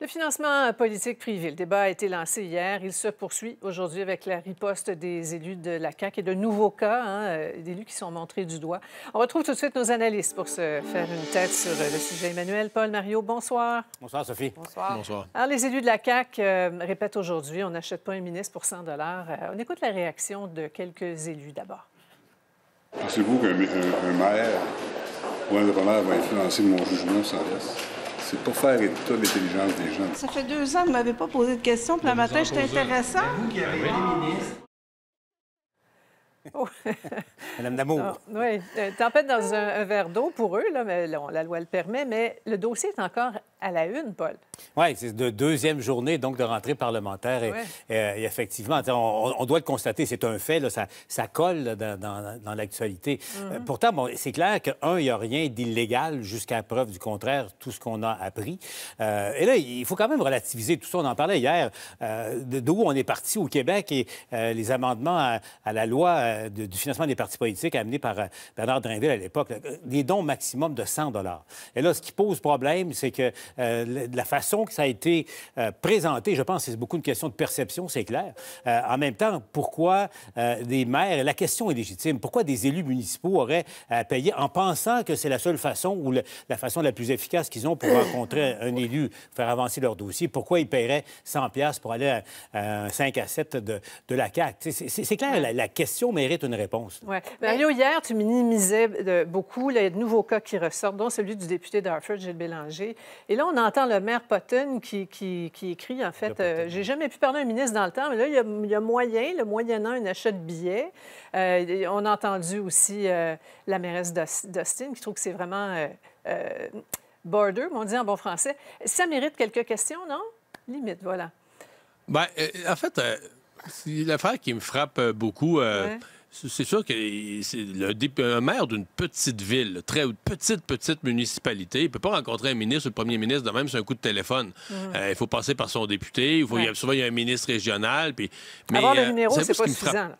Le financement politique privé, le débat a été lancé hier. Il se poursuit aujourd'hui avec la riposte des élus de la CAQ et de nouveaux cas hein, euh, d'élus qui sont montrés du doigt. On retrouve tout de suite nos analystes pour se faire une tête sur euh, le sujet. Emmanuel, Paul, Mario, bonsoir. Bonsoir, Sophie. Bonsoir. Alors, les élus de la CAQ euh, répètent aujourd'hui on n'achète pas un ministre pour 100 dollars. on écoute la réaction de quelques élus d'abord. Pensez-vous qu'un maire ou un indépendant va influencer mon jugement sans laisse? C'est pour faire état d'intelligence des gens. Ça fait deux ans, que vous ne m'avez pas posé de questions, puis le matin, j'étais intéressant. Vous qui avez ministre. Madame Damour. oui, euh, tempête dans un, verre d'eau pour eux, là, mais la loi le permet, mais le dossier est encore à la une, Paul. Oui, c'est de deuxième journée donc de rentrée parlementaire. Et, euh, effectivement, on, doit le constater, c'est un fait, là, ça, ça colle dans, l'actualité. Euh, mm-hmm. pourtant, bon, c'est clair qu'un, il n'y a rien d'illégal jusqu'à preuve du contraire, tout ce qu'on a appris. et là, il faut quand même relativiser tout ça. On en parlait hier, de d'où on est parti au Québec et les amendements à la loi euh, du financement des partis politiques amené par euh, Bernard Drinville à l'époque, des dons maximum de 100 Et là, ce qui pose problème, c'est que euh, la façon que ça a été présenté, je pense que c'est beaucoup une question de perception, c'est clair. en même temps, pourquoi des maires, la question est légitime, pourquoi des élus municipaux auraient à payer en pensant que c'est la seule façon ou la façon la plus efficace qu'ils ont pour rencontrer un élu, faire avancer leur dossier, pourquoi ils paieraient 100 pour aller à, 5 à 7 de, la CAQ? C'est clair, la, la question, mais mérite une réponse. Oui. Mario, hier, tu minimisais euh, beaucoup. les de nouveaux cas qui ressortent, dont celui du député d'Harford, Gilles Bélanger. Et là, on entend le maire Potton qui, qui, écrit, en fait, euh, j'ai jamais pu parler à un ministre dans le temps, mais là, il y a, moyen, le moyennant un achat de billets. Euh, on a entendu aussi la mairesse d'Austin qui trouve que c'est vraiment border, on dit en bon français. Ça mérite quelques questions, non? Limite, voilà. Bien, en fait, l'affaire qui me frappe beaucoup, c'est sûr que le, maire d'une petite ville, très petite, petite municipalité, il ne peut pas rencontrer un ministre ou le premier ministre de même, c'est un coup de téléphone. Mm. Euh, il faut passer par son député, il faut, souvent il y a un ministre régional. Puis, mais, Avoir le euh, c'est pas suffisant.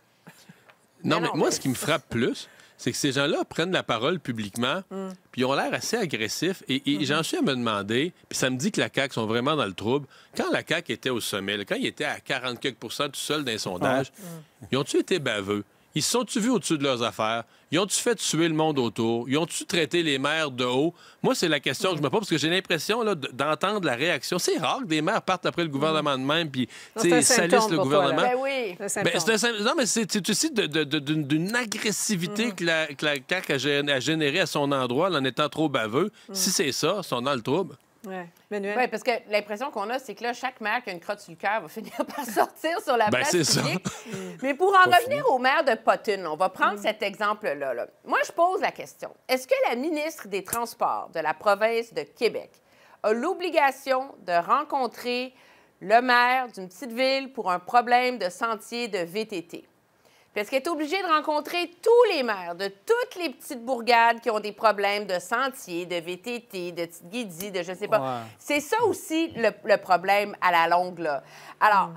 Non, mais, moi, ce qui me frappe plus, c'est que ces gens-là prennent la parole publiquement, mm. puis ils ont l'air assez agressifs. Et, mm-hmm. j'en suis à me demander, puis ça me dit que la CAQ sont vraiment dans le trouble. Quand la CAQ était au sommet, quand il était à 40 quelques tout seul dans les sondages, mm. ils ont-tu été baveux? Ils se sont-tu vus au-dessus de leurs affaires? Ils ont-tu fait tuer le monde autour? Ils ont-tu traité les maires de haut? Moi, c'est la question que je me pose parce que j'ai l'impression d'entendre la réaction. C'est rare que des maires partent après le gouvernement de même puis salissent le gouvernement. Ben c'est ben, Non, mais c'est aussi d'une agressivité mm. que, la, que CAQ a générée à son endroit en étant trop baveux. Mm. Si c'est ça, son sont dans le trouble. Oui, parce que l'impression qu'on a, c'est que là, chaque maire qui a une crotte sur le cœur va finir par sortir sur la ben, place publique. Ça. Mais pour en revenir au maire de Potune, on va prendre mm. cet exemple Là. Moi, je pose la question. Est-ce que la ministre des Transports de la province de Québec a l'obligation de rencontrer le maire d'une petite ville pour un problème de sentier de VTT? parce qu'elle est obligée de rencontrer tous les maires de toutes les petites bourgades qui ont des problèmes de sentiers, de VTT, de petites de je sais pas. C'est ça aussi le, problème à la longue, là. Alors...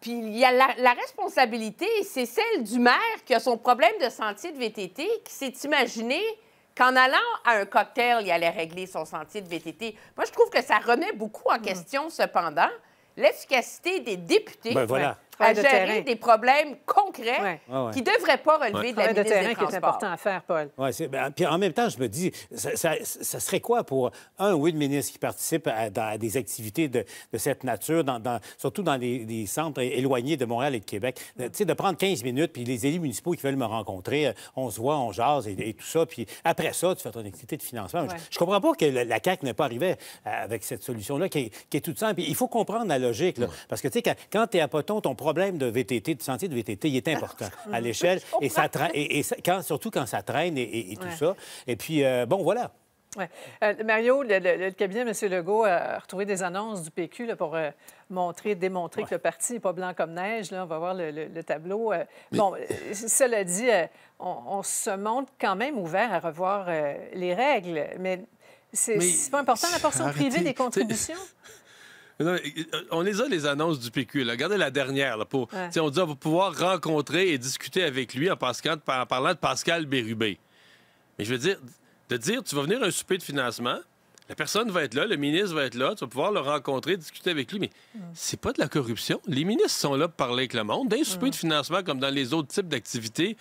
Puis il y a la, responsabilité, c'est celle du maire qui a son problème de sentier de VTT, qui s'est imaginé qu'en allant à un cocktail, il allait régler son sentier de VTT. Moi, je trouve que ça remet beaucoup en mm. question, cependant, l'efficacité des députés. Ben, voilà à gérer des problèmes concrets ah, qui ne devraient pas relever de la ministre terrain des Transports. qui est important à faire, Paul. Ben, puis en même temps, je me dis, ça, serait quoi pour un ou une ministre qui participe à, des activités de, cette nature, dans, surtout dans les, centres éloignés de Montréal et de Québec, euh, de prendre 15 minutes, puis les élus municipaux qui veulent me rencontrer, euh, on se voit, on jase et, tout ça, puis après ça, tu fais ton activité de financement. Je, ne comprends pas que la, CAQ n'est pas arrivée avec cette solution-là qui, est toute simple. Il faut comprendre la logique, parce que, tu sais, quand, tu es à Poton, ton problème de VTT, de sentier de VTT, il est important à l'échelle. Et, ça et, quand, surtout quand ça traîne et, tout ça. Et puis, euh, bon, voilà. Euh, Mario, le, cabinet de M. Legault a retrouvé des annonces du PQ pour euh, montrer, démontrer que le parti n'est pas blanc comme neige. Là, on va voir le, tableau. Bon, cela dit, on, se montre quand même ouvert à revoir les règles. Mais c'est pas important la portion privée des contributions? Euh, on les a, les annonces du PQ. Regardez la dernière. pour, On dit on va pouvoir rencontrer et discuter avec lui en, parlant de Pascal Bérubé. Mais je veux dire, de dire tu vas venir à un souper de financement, la personne va être là, le ministre va être là, tu vas pouvoir le rencontrer, discuter avec lui, mais mm. c'est pas de la corruption. Les ministres sont là pour parler avec le monde. D'un souper mm. de financement, comme dans les autres types d'activités,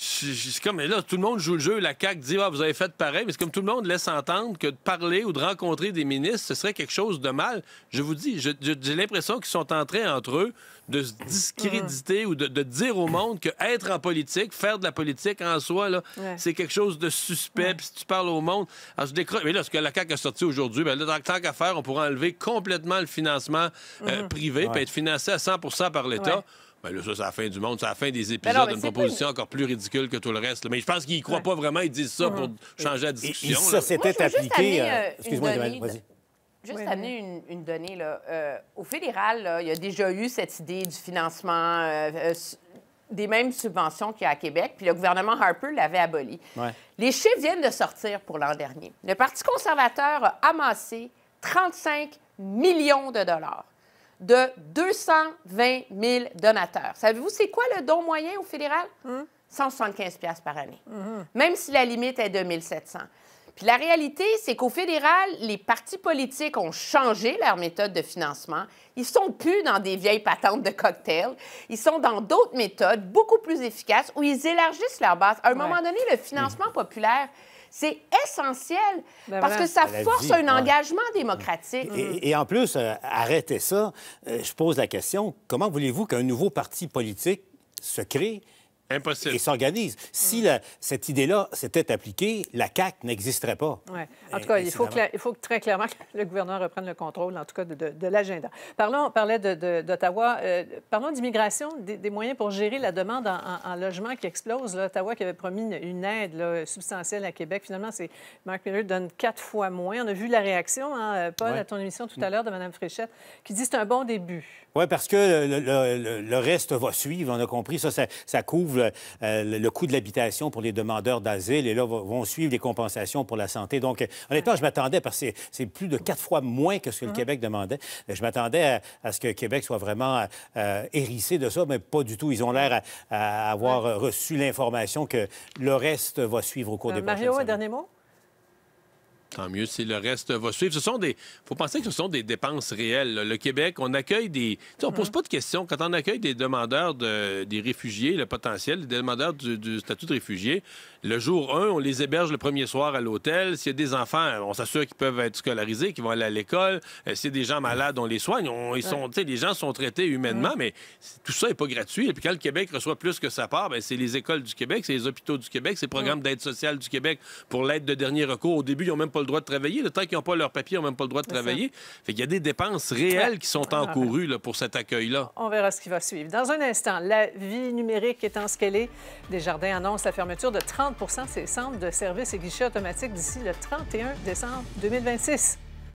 c'est comme, mais là, tout le monde joue le jeu. La CAQ dit, ah, vous avez fait pareil. Mais c'est comme tout le monde laisse entendre que de parler ou de rencontrer des ministres, ce serait quelque chose de mal. Je vous dis, j'ai l'impression qu'ils sont entrés entre eux, de se discréditer ou de, dire au monde que être en politique, faire de la politique en soi, c'est quelque chose de suspect. Puis si tu parles au monde, alors je décroche. Mais là, ce que la CAQ a sorti aujourd'hui, ben là, tant qu'à faire, on pourrait enlever complètement le financement euh, mhm. privé, puis être financé à 100 par l'État. Ben là, ça, c'est la fin du monde. C'est la fin des ben épisodes d'une proposition encore plus ridicule que tout le reste. Mais je pense qu'ils ne croient pas vraiment. Ils disent ça pour changer la discussion. ça s'était appliqué... Euh, euh, excuse-moi, vas-y. Juste amener une, donnée. Euh, au fédéral, il y a déjà eu cette idée du financement des mêmes subventions qu'il y a à Québec, puis le gouvernement Harper l'avait aboli. Les chiffres viennent de sortir pour l'an dernier. Le Parti conservateur a amassé 35 millions de dollars de 220 000 donateurs. Savez-vous, c'est quoi le don moyen au fédéral? 175 hum. par année, hum. même si la limite est de 700. Puis la réalité, c'est qu'au fédéral, les partis politiques ont changé leur méthode de financement. Ils sont plus dans des vieilles patentes de cocktail. Ils sont dans d'autres méthodes beaucoup plus efficaces où ils élargissent leur base. À un moment donné, le financement populaire, c'est essentiel ben parce que ça force un engagement mm. démocratique. Et, en plus, euh, arrêtez ça. Euh, je pose la question, comment voulez-vous qu'un nouveau parti politique se crée Impossible. Et s'organise. Si mm. cette idée-là s'était appliquée, la CAQ n'existerait pas. Ouais. En tout cas, il faut, il faut, très clairement que le gouverneur reprenne le contrôle, en tout cas, de, l'agenda. Parlons, on parlait d'Ottawa. De, euh, parlons d'immigration, des, moyens pour gérer la demande en, en, logement qui explose. Là, Ottawa qui avait promis une, aide substantielle à Québec. Finalement, c'est Mark Miller donne quatre fois moins. On a vu la réaction, hein, euh, Paul, à ton émission tout mm. à l'heure de Mme Fréchette, qui dit c'est un bon début. Oui, parce que le, reste va suivre. On a compris ça, ça, ça couvre euh, le coût de l'habitation pour les demandeurs d'asile et là vont suivre les compensations pour la santé. Donc, euh, honnêtement, je m'attendais, parce que c'est plus de quatre fois moins que ce que le hum. Québec demandait, euh, je m'attendais à, ce que Québec soit vraiment hérissé de ça, mais pas du tout. Ils ont l'air à, avoir reçu l'information que le reste va suivre au cours des Mario, prochaines semaines. un dernier mot? Tant mieux si le reste va suivre. Ce sont des. faut penser que ce sont des dépenses réelles. Le Québec, on accueille des. On on pose mm. pas de questions. Quand on accueille des demandeurs de... des réfugiés, le potentiel, des demandeurs du... statut de réfugié, le jour 1, on les héberge le premier soir à l'hôtel. S'il y a des enfants, on s'assure qu'ils peuvent être scolarisés, qu'ils vont aller à l'école. Euh, s'il y a des gens malades, on les soigne. ils sont, les gens sont traités humainement, mm. mais tout ça n'est pas gratuit. Et puis quand le Québec reçoit plus que sa part, ben, c'est les écoles du Québec, c'est les hôpitaux du Québec, c'est les programme mm. d'aide sociale du Québec pour l'aide de dernier recours. Au début, ils n'ont même pas le droit de travailler. Le temps qu'ils n'ont pas leur papier, ils n'ont même pas le droit de travailler. Fait qu'il y a des dépenses réelles qui sont encourues là, pour cet accueil-là. On verra ce qui va suivre. Dans un instant, la vie numérique étant ce qu'elle est, Desjardins annonce la fermeture de 30 de ses centres de services et guichets automatiques d'ici le 31 décembre 2026.